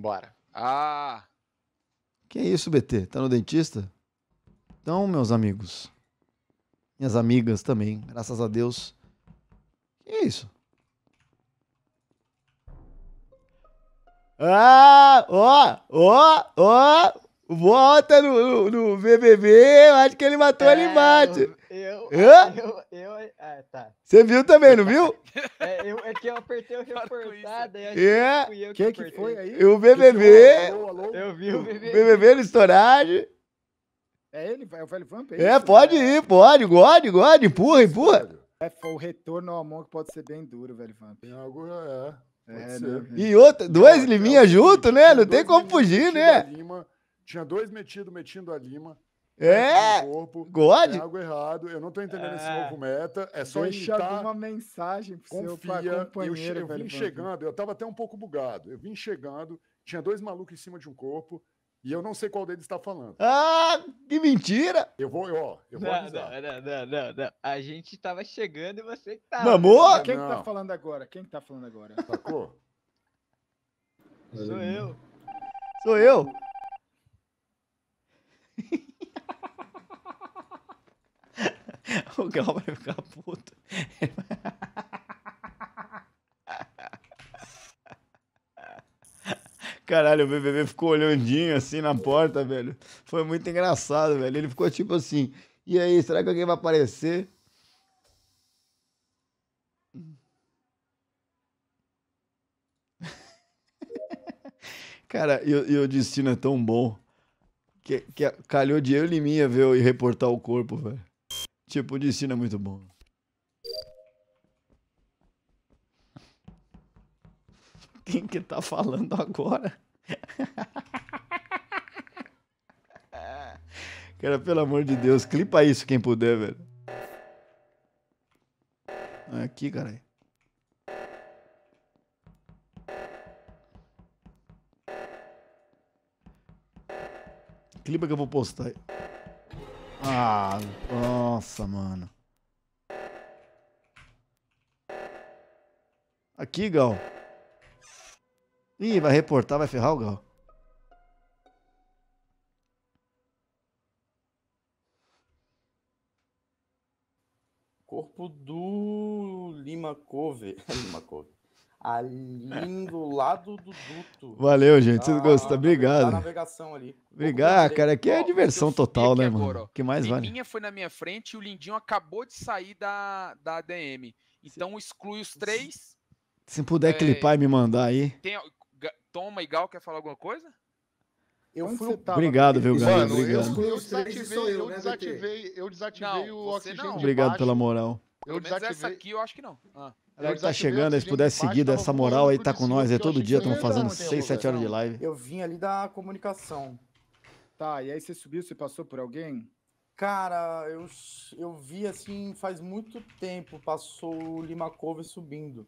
Bora. Ah! Que é isso, BT? Tá no dentista? Então, meus amigos, minhas amigas também, graças a Deus. Que é isso? Ah, ó, ó, ó, volta no, no, no BBB, eu acho que ele matou é, ele mate. Eu. Hã? Eu. eu ah, tá. Você viu também, não viu? é, eu, é que eu apertei o reportado. É. Que eu que, que, que foi aí? O BBB. Alô, alô. Eu vi o BBB. O BBB no estouragem. É ele? É o velho Vamp? É, é pode ir, pode. Gode, gode. Empurra, empurra. É, o retorno ao amor que pode ser bem duro, velho Vamp. Em é algo é. é né? e outra, dois liminhas junto, né? Não tem como fugir, né? Lima, tinha dois metidos metindo a Lima. É! Corpo, God? É algo errado. Eu não tô entendendo é. esse novo meta. É só Deixa imitar. uma mensagem pro Confia. seu companheiro. Eu, eu vim chegando, eu tava até um pouco bugado. Eu vim chegando, tinha dois malucos em cima de um corpo. E eu não sei qual deles está falando. Ah, que mentira! Eu vou, eu, ó, eu vou não, avisar. Não, não, não, não, A gente estava chegando e você tá que tava. Namor? Quem não. que tá falando agora? Quem que tá falando agora? Sacou? Sou eu. Sou eu. o Gal vai ficar puto. Caralho, o BBB ficou olhandinho assim na porta, velho. Foi muito engraçado, velho. Ele ficou tipo assim: e aí, será que alguém vai aparecer? Cara, e, e o destino é tão bom que, que calhou de eu e minha ver e reportar o corpo, velho. Tipo, de ensino é muito bom. Quem que tá falando agora? Cara, pelo amor de Deus, clipa isso quem puder, velho. Aqui, caralho. Clipa que eu vou postar aí. Ah, nossa, mano. Aqui, Gal. Ih, vai reportar, vai ferrar o Gal. Corpo do Lima Cove. Lima Cove ali do lado do duto. Valeu, gente. Vocês ah, gostam? Tá obrigado. navegação ali. Obrigado, ah, cara. Aqui é diversão total, né, mano? que mais vale? Minha foi na minha frente e o Lindinho acabou de sair da, da ADM. Então exclui os três. Se puder é, clipar e me mandar aí. Tem, Toma e quer falar alguma coisa? Eu fui tava, Obrigado, viu, Gal? obrigado. Eu, eu, desativei, eu, eu, né, desativei, eu desativei não, o oxigênio. Não. Obrigado baixo. pela moral. Eu desativei. essa aqui eu acho que não. Ah. Galera que tá chegando, eles pudessem seguir dessa moral aí, tá com nós é todo dia, estão fazendo 6, 7 horas de live. Eu vim ali da comunicação. Tá, e aí você subiu, você passou por alguém? Cara, eu, eu vi assim, faz muito tempo, passou o Lima Cove subindo.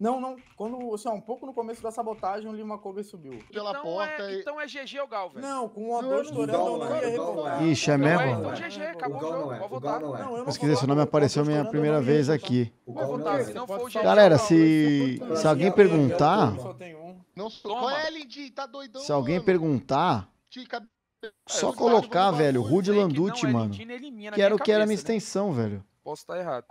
Não, não. Quando, assim, um pouco no começo da sabotagem, o Lima Kobe subiu. Pela então é- porta. É, e... Então é GG ou Gal, velho? Não, com o o estourando, eu não é. ia é. Ixi, é mesmo? Então, é, GG, então acabou o, jogo. Pode votar. Não, não Mas quiser, seu nome apareceu minha primeira vez aqui. votar, se não for o GG. Galera, se, se alguém perguntar. Não sou. Qual é, Lindy? Tá doidão. Se alguém perguntar. Só colocar, velho, Rude Landucci, mano. Que era o que era minha né? extensão, velho. Posso estar errado.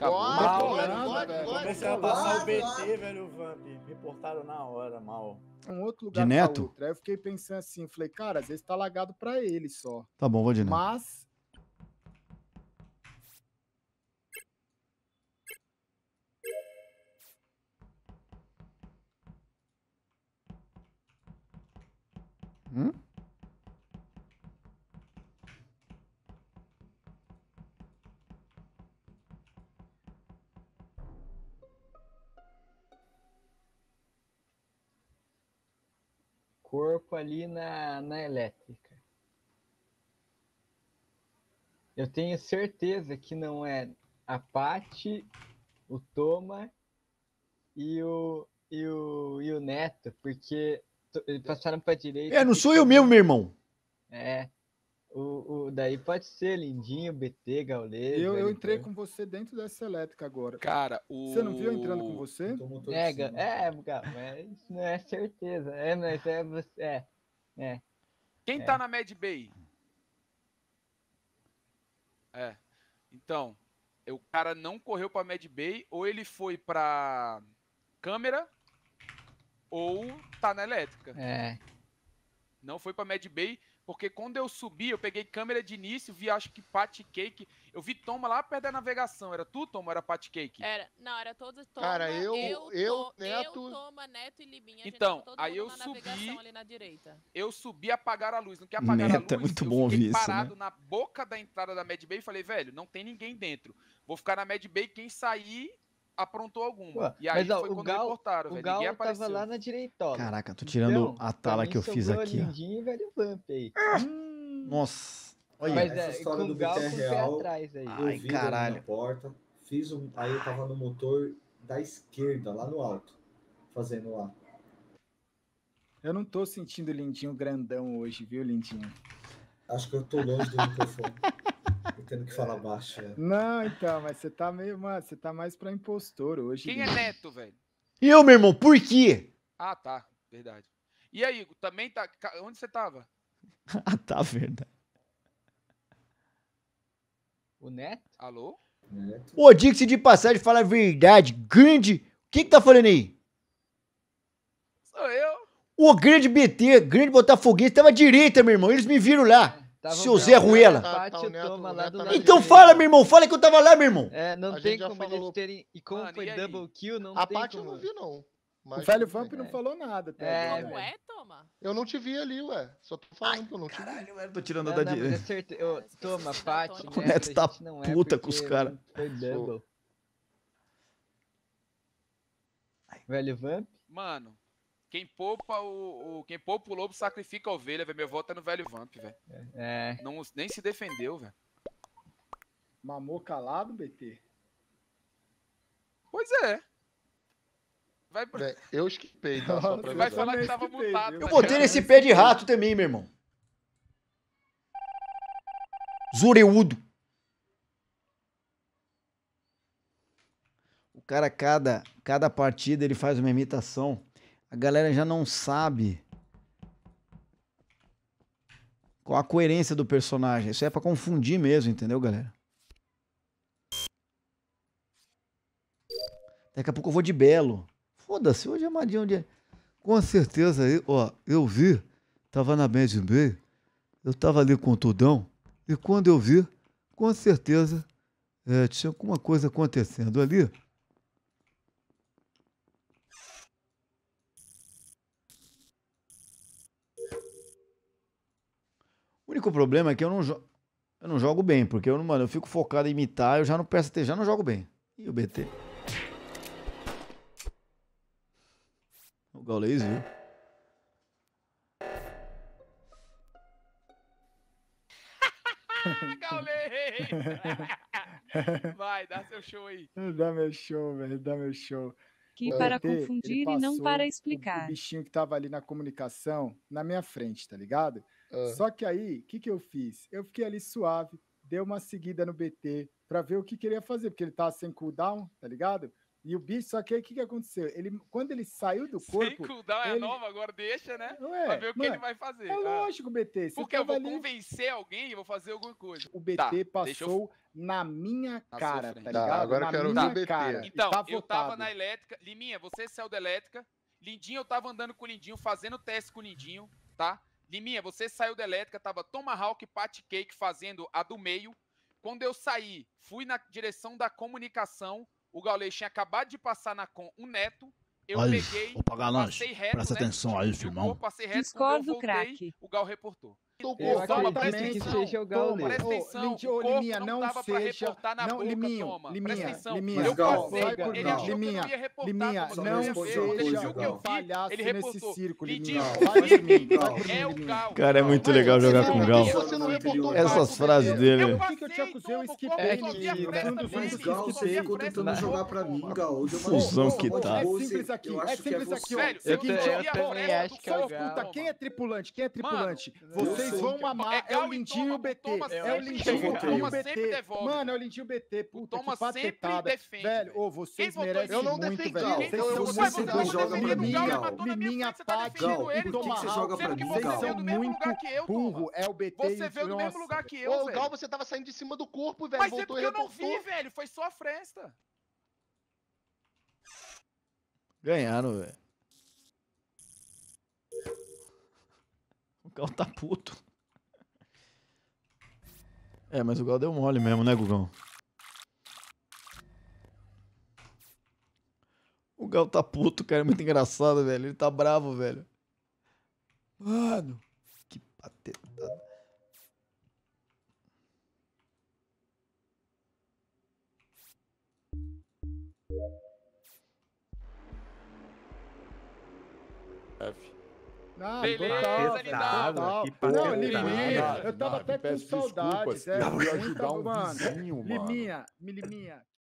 Acabou. Mal, bora, tá Comecei a passar o BT, velho, Vamp. Me portaram na hora, mal. Um outro lugar de tá neto? Outra. Aí eu fiquei pensando assim, falei, cara, às vezes tá lagado pra ele só. Tá bom, vou de neto. Mas Hum? corpo ali na, na elétrica. Eu tenho certeza que não é a Pati, o Toma e o, e o, e o Neto, porque passaram para direita. É, não sou eu mesmo, meu irmão. É, o, o, daí pode ser Lindinho, BT, Gaules. Eu, eu entrei com você dentro dessa elétrica agora. Cara, o. Você não viu eu entrando com você? Né? É, é, não é certeza. É, mas é você. É. é Quem é. tá na Mad Bay? É. Então, o cara não correu pra Mad Bay, ou ele foi pra câmera, ou tá na elétrica. É. Não foi pra Mad Bay porque quando eu subi, eu peguei câmera de início, vi acho que Pat Cake. Eu vi Toma lá perto da navegação. Era tu, Toma? Era Pat Cake? Era, não, era todos Toma. Cara, eu, eu, eu to, Neto. Né, eu, Toma, Neto e Libinha. então, tá aí eu subi. Eu subi apagar a luz. Não quer apagar Neto, a é luz? É muito eu bom ouvir isso. parado né? na boca da entrada da Mad Bay e falei, velho, não tem ninguém dentro. Vou ficar na Mad Bay. Quem sair aprontou alguma. e aí mas, ó, foi quando reportaram, o galo Gal tava lá na direitola. Caraca, tô então, tirando então, a tala que eu fiz aqui. Lindinho, velho, vamp aí. Hum. hum. Nossa. Olha, mas essa é, história do galo é real, atrás aí. Ai, caralho. Na porta, fiz um, aí eu tava no motor da esquerda, lá no alto, fazendo lá. Eu não tô sentindo o Lindinho grandão hoje, viu, Lindinho? Acho que eu tô longe do microfone. tendo que falar baixo. É. Não, então, mas você tá meio, mano, você tá mais pra impostor hoje. Quem mesmo. é Neto, velho? eu, meu irmão, por quê? Ah, tá, verdade. E aí, Igor, também tá. Onde você tava? ah, tá, verdade. O Neto? Alô? Neto. Ô, de passagem, fala a verdade. Grande. Quem que tá falando aí? Sou eu. O grande BT, grande Botafoguês, tava à direita, meu irmão. Eles me viram lá. Tava Seu Zé Ruela. É tá então fala, meu irmão. Fala que eu tava lá, meu irmão. É, não a tem como falou... eles terem. E como ah, foi double kill, não a tem. A Paty eu não vi, não. Mas o velho Vamp não falou nada. Tá é, vendo? ué, toma. Eu não te vi ali, ué. Só tô falando que eu não te vi. Caralho, eu tô tirando não, da não, direita. Acerte... É eu... Toma, Paty. Tá né, o Neto tá é puta com os caras. Foi double. Velho Vamp? Mano, quem poupa o, o, quem poupa o lobo sacrifica a ovelha, velho. Meu voto tá é no velho Vamp, velho. É. Não, nem se defendeu, velho. Mamou calado, BT? Pois é. Vai... É, eu esquipei, tá? Só vai falar que tava mutado. Eu botei cara. nesse pé de rato também, meu irmão. Zureudo. O cara, cada, cada partida, ele faz uma imitação a galera já não sabe qual a coerência do personagem. Isso é para confundir mesmo, entendeu, galera? Daqui a pouco eu vou de belo. Foda-se, hoje é madinho de. É- com certeza, ó, eu vi, tava na Band Bay, eu tava ali com o Tudão, e quando eu vi, com certeza é, tinha alguma coisa acontecendo ali. único problema é que eu não, jo eu não jogo bem, porque eu, mano, eu fico focado em imitar, eu já não peço atenção, já não jogo bem. E o BT? O Gaules, viu. Vai, dá seu show aí. Dá meu show, velho, dá meu show. Que para BT, confundir e não para explicar. O bichinho que tava ali na comunicação, na minha frente, tá ligado? Ah. Só que aí, o que, que eu fiz? Eu fiquei ali suave, dei uma seguida no BT para ver o que queria fazer, porque ele tava sem cooldown, tá ligado? E o bicho, só que aí o que, que aconteceu? Ele, quando ele saiu do corpo. Sem cooldown é ele... é nova, agora deixa, né? é. pra ver o que mano, é. ele vai fazer. É tá? lógico, BT. Porque eu vou ali... convencer alguém e vou fazer alguma coisa. O BT tá, passou eu... na minha cara, tá, tá ligado? Tá, agora na quero minha BT. cara. Então, tá eu tava na elétrica. Liminha, você saiu é da elétrica. Lindinho, eu tava andando com o Lindinho, fazendo teste com o Lindinho, tá? Liminha, você saiu da elétrica, tava Tomahawk e Pat Cake fazendo a do meio. Quando eu saí, fui na direção da comunicação. O Gaules tinha acabado de passar na com o Neto. Eu peguei, opa, galante, passei reto, Presta né, atenção aí, filmão. Passei reto, Discordo, voltei, craque. O Gal reportou. O eu acredito que atenção. seja o Gaules. Toma, presta atenção, oh, o Liminha, não, não seja, não, boca, Liminho, toma. Liminha, Liminha, eu passei, ele achou Liminha, que eu reportar, Liminha, não seja palhaço ele nesse circo, Liminha. É o Gal. Cara, é muito legal jogar com o Galo. Essas frases dele. O é que eu te acusei, é é tá. Tá. eu esquipei. Fusão que tá. É simples aqui, é simples aqui. Seguinte, eu também acho que é o Gal. Quem é tripulante? Quem é tripulante? Vocês vocês vão mamar. É, é, o Lindinho BT. É o Lindinho BT. Mano, é o Lindinho BT. É puta Toma que patetada. Defende, velho, ô, oh, vocês merecem eu não muito, defendi, velho. Eu vocês são muito burros. Miminha, Paty, Toma Você joga pra mim, Vocês tá são tá muito burro. É o BT Você veio do mesmo lugar que eu, Ô, Gal, você tava saindo de cima do corpo, velho. Mas é porque eu não vi, velho. Foi só a fresta. Ganharam, velho. gal tá puto. É, mas o gal deu mole mesmo, né, Gugão? O gal tá puto, cara. É muito engraçado, velho. Ele tá bravo, velho. Mano. Que pateta. F. Não, ah, Beleza, total, total, total. Não, Liminha, eu tava até com saudade. Desculpas, né? eu ajudar um mano. vizinho, mano. Liminha, Liminha,